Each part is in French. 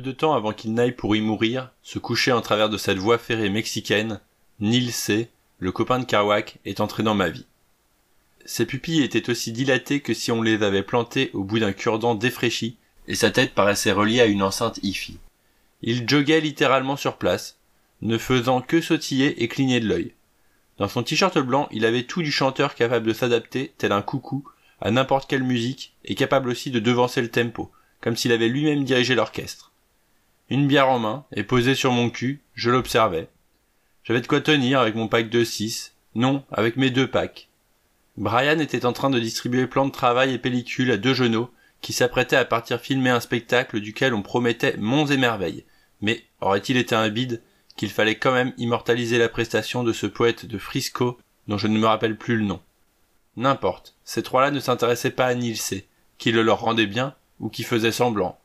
de temps avant qu'il n'aille pour y mourir, se coucher en travers de cette voie ferrée mexicaine, Neil C., le copain de Kerouac, est entré dans ma vie. Ses pupilles étaient aussi dilatées que si on les avait plantées au bout d'un cure-dent défraîchi, et sa tête paraissait reliée à une enceinte hi Il joguait littéralement sur place, ne faisant que sautiller et cligner de l'œil. Dans son t-shirt blanc, il avait tout du chanteur capable de s'adapter, tel un coucou, à n'importe quelle musique, et capable aussi de devancer le tempo, comme s'il avait lui-même dirigé l'orchestre une bière en main, et posée sur mon cul, je l'observais. J'avais de quoi tenir avec mon pack de six, non, avec mes deux packs. Brian était en train de distribuer plan de travail et pellicule à deux genoux qui s'apprêtaient à partir filmer un spectacle duquel on promettait monts et merveilles. Mais aurait-il été un bide qu'il fallait quand même immortaliser la prestation de ce poète de Frisco dont je ne me rappelle plus le nom. N'importe, ces trois-là ne s'intéressaient pas à Nielsen, qui le leur rendait bien ou qui faisait semblant.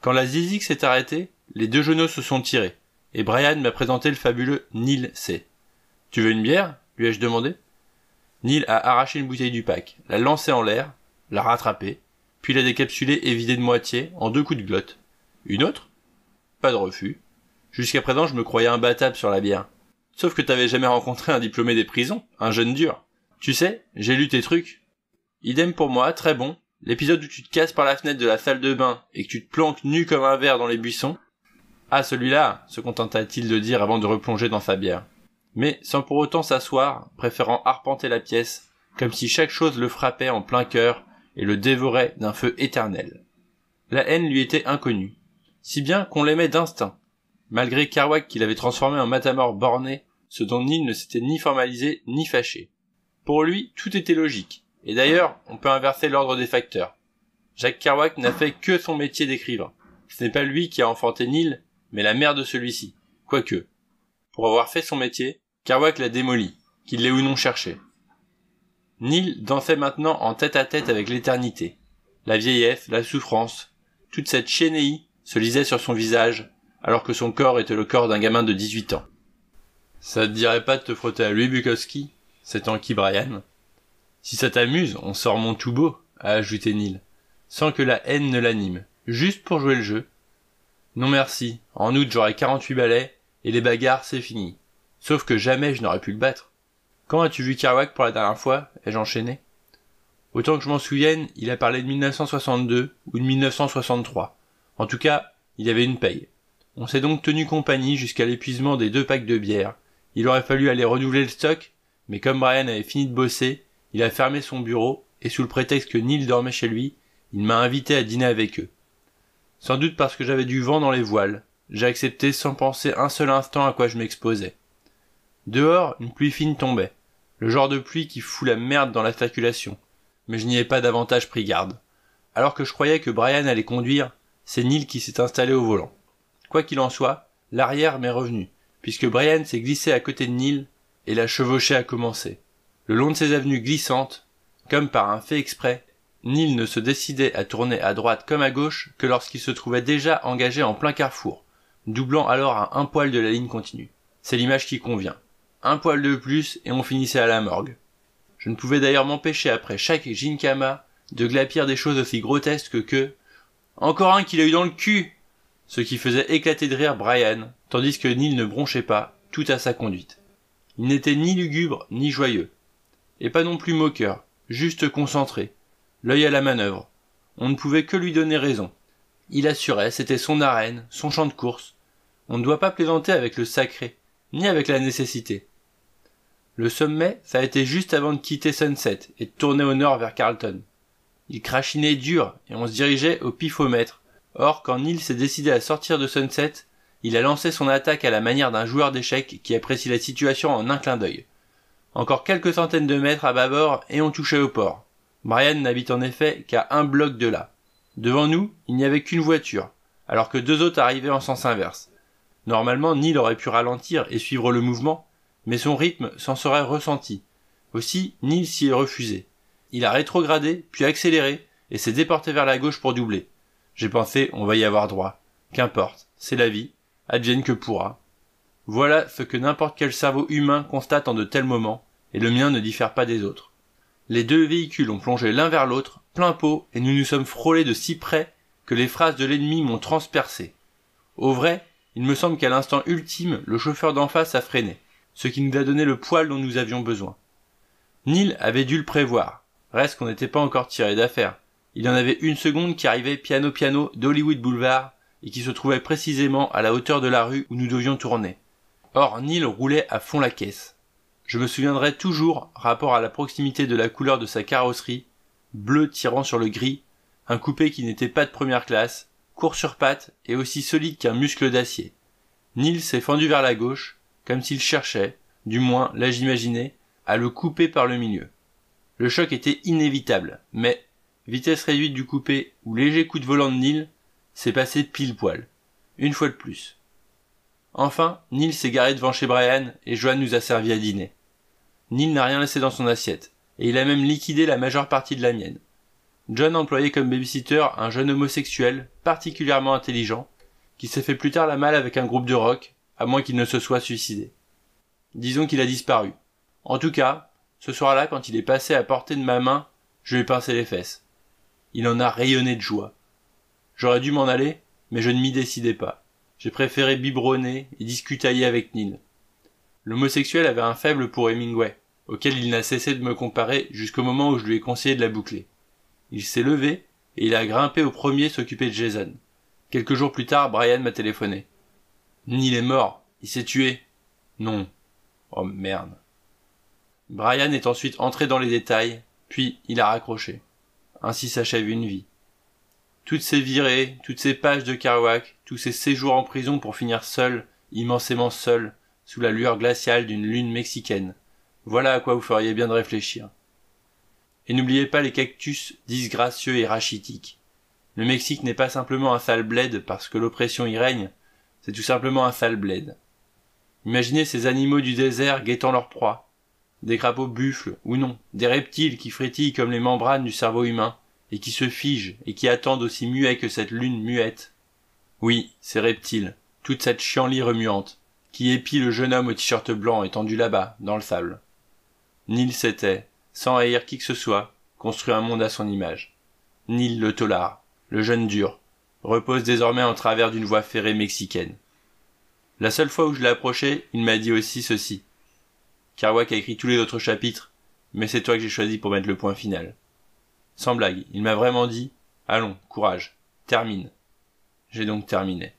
Quand la zizik s'est arrêtée, les deux genoux se sont tirés, et Brian m'a présenté le fabuleux Neil C. Tu veux une bière lui ai-je demandé. Neil a arraché une bouteille du pack, l'a lancée en l'air, l'a rattrapée, puis l'a décapsulée et vidée de moitié en deux coups de glotte. Une autre Pas de refus. Jusqu'à présent, je me croyais imbattable sur la bière. Sauf que t'avais jamais rencontré un diplômé des prisons, un jeune dur. Tu sais, j'ai lu tes trucs. Idem pour moi, très bon. L'épisode où tu te casses par la fenêtre de la salle de bain et que tu te planques nu comme un verre dans les buissons, ah celui-là se contenta-t-il de dire avant de replonger dans sa bière. Mais sans pour autant s'asseoir, préférant arpenter la pièce, comme si chaque chose le frappait en plein cœur et le dévorait d'un feu éternel. La haine lui était inconnue, si bien qu'on l'aimait d'instinct, malgré Kerouac qui l'avait transformé en matamor borné, ce dont Neil ne s'était ni formalisé ni fâché. Pour lui, tout était logique, et d'ailleurs, on peut inverser l'ordre des facteurs. Jacques Kerouac n'a fait que son métier d'écrivain. Ce n'est pas lui qui a enfanté Neil, mais la mère de celui-ci, quoique. Pour avoir fait son métier, Kerouac la démolie qu'il l'ait ou non cherché. Neil dansait maintenant en tête à tête avec l'éternité. La vieillesse, la souffrance, toute cette chénéie se lisait sur son visage, alors que son corps était le corps d'un gamin de 18 ans. Ça te dirait pas de te frotter à lui, Bukowski C'est Anki Brian Si ça t'amuse, on sort mon tout beau, a ajouté Neil, sans que la haine ne l'anime, juste pour jouer le jeu, non merci, en août j'aurai 48 balais, et les bagarres c'est fini. Sauf que jamais je n'aurais pu le battre. Quand as-tu vu Kerouac pour la dernière fois ai-je enchaîné. Autant que je m'en souvienne, il a parlé de 1962 ou de 1963. En tout cas, il y avait une paye. On s'est donc tenu compagnie jusqu'à l'épuisement des deux packs de bière. Il aurait fallu aller renouveler le stock, mais comme Brian avait fini de bosser, il a fermé son bureau et sous le prétexte que Neil dormait chez lui, il m'a invité à dîner avec eux sans doute parce que j'avais du vent dans les voiles j'ai accepté sans penser un seul instant à quoi je m'exposais dehors une pluie fine tombait le genre de pluie qui fout la merde dans la circulation, mais je n'y ai pas davantage pris garde alors que je croyais que Brian allait conduire c'est Neil qui s'est installé au volant quoi qu'il en soit l'arrière m'est revenu puisque Brian s'est glissé à côté de Neil et la chevauchée a commencé le long de ces avenues glissantes comme par un fait exprès Neil ne se décidait à tourner à droite comme à gauche que lorsqu'il se trouvait déjà engagé en plein carrefour, doublant alors à un poil de la ligne continue. C'est l'image qui convient. Un poil de plus et on finissait à la morgue. Je ne pouvais d'ailleurs m'empêcher après chaque ginkama de glapir des choses aussi grotesques que Encore un qu'il a eu dans le cul ce qui faisait éclater de rire Brian, tandis que Neil ne bronchait pas, tout à sa conduite. Il n'était ni lugubre, ni joyeux. Et pas non plus moqueur, juste concentré, l'œil à la manœuvre. On ne pouvait que lui donner raison. Il assurait, c'était son arène, son champ de course. On ne doit pas plaisanter avec le sacré, ni avec la nécessité. Le sommet, ça a été juste avant de quitter Sunset et de tourner au nord vers Carlton. Il crachinait dur et on se dirigeait au pifomètre. Or, quand Neil s'est décidé à sortir de Sunset, il a lancé son attaque à la manière d'un joueur d'échecs qui apprécie la situation en un clin d'œil. Encore quelques centaines de mètres à bâbord et on touchait au port. Brian n'habite en effet qu'à un bloc de là. Devant nous, il n'y avait qu'une voiture, alors que deux autres arrivaient en sens inverse. Normalement, Neil aurait pu ralentir et suivre le mouvement, mais son rythme s'en serait ressenti. Aussi, Neil s'y est refusé. Il a rétrogradé, puis accéléré, et s'est déporté vers la gauche pour doubler. J'ai pensé, on va y avoir droit. Qu'importe, c'est la vie, advienne que pourra. Voilà ce que n'importe quel cerveau humain constate en de tels moments, et le mien ne diffère pas des autres les deux véhicules ont plongé l'un vers l'autre, plein pot, et nous nous sommes frôlés de si près que les phrases de l'ennemi m'ont transpercé. Au vrai, il me semble qu'à l'instant ultime, le chauffeur d'en face a freiné, ce qui nous a donné le poil dont nous avions besoin. Neil avait dû le prévoir. Reste qu'on n'était pas encore tiré d'affaire. Il y en avait une seconde qui arrivait piano piano d'Hollywood Boulevard et qui se trouvait précisément à la hauteur de la rue où nous devions tourner. Or, Neil roulait à fond la caisse. Je me souviendrai toujours, rapport à la proximité de la couleur de sa carrosserie, bleu tirant sur le gris, un coupé qui n'était pas de première classe, court sur pattes et aussi solide qu'un muscle d'acier. Neil s'est fendu vers la gauche, comme s'il cherchait, du moins là imaginé, à le couper par le milieu. Le choc était inévitable, mais, vitesse réduite du coupé ou léger coup de volant de Neil, s'est passé pile poil. Une fois de plus. Enfin, Neil s'est garé devant chez Brian et Joan nous a servi à dîner. Neil n'a rien laissé dans son assiette, et il a même liquidé la majeure partie de la mienne. John employait comme babysitter un jeune homosexuel particulièrement intelligent, qui s'est fait plus tard la malle avec un groupe de rock, à moins qu'il ne se soit suicidé. Disons qu'il a disparu. En tout cas, ce soir-là, quand il est passé à portée de ma main, je lui ai pincé les fesses. Il en a rayonné de joie. J'aurais dû m'en aller, mais je ne m'y décidais pas. J'ai préféré biberonner et discutailler avec Neil. L'homosexuel avait un faible pour Hemingway, auquel il n'a cessé de me comparer jusqu'au moment où je lui ai conseillé de la boucler. Il s'est levé et il a grimpé au premier s'occuper de Jason. Quelques jours plus tard, Brian m'a téléphoné. Neil est mort. Il s'est tué. Non. Oh merde. Brian est ensuite entré dans les détails, puis il a raccroché. Ainsi s'achève une vie. Toutes ces virées, toutes ces pages de Kerouac, tous ces séjours en prison pour finir seul, immensément seul, sous la lueur glaciale d'une lune mexicaine. Voilà à quoi vous feriez bien de réfléchir. Et n'oubliez pas les cactus disgracieux et rachitiques. Le Mexique n'est pas simplement un sale bled parce que l'oppression y règne, c'est tout simplement un sale bled. Imaginez ces animaux du désert guettant leur proie. Des crapauds buffles, ou non, des reptiles qui frétillent comme les membranes du cerveau humain, et qui se figent, et qui attendent aussi muets que cette lune muette. Oui, ces reptiles, toute cette chienlit remuante, qui épie le jeune homme au t-shirt blanc étendu là-bas, dans le sable. Nil s'était, sans haïr qui que ce soit, construit un monde à son image. Nil le tolard, le jeune dur, repose désormais en travers d'une voie ferrée mexicaine. La seule fois où je l'ai approché, il m'a dit aussi ceci. Kerouac a écrit tous les autres chapitres, mais c'est toi que j'ai choisi pour mettre le point final. Sans blague, il m'a vraiment dit Allons, courage, termine. J'ai donc terminé.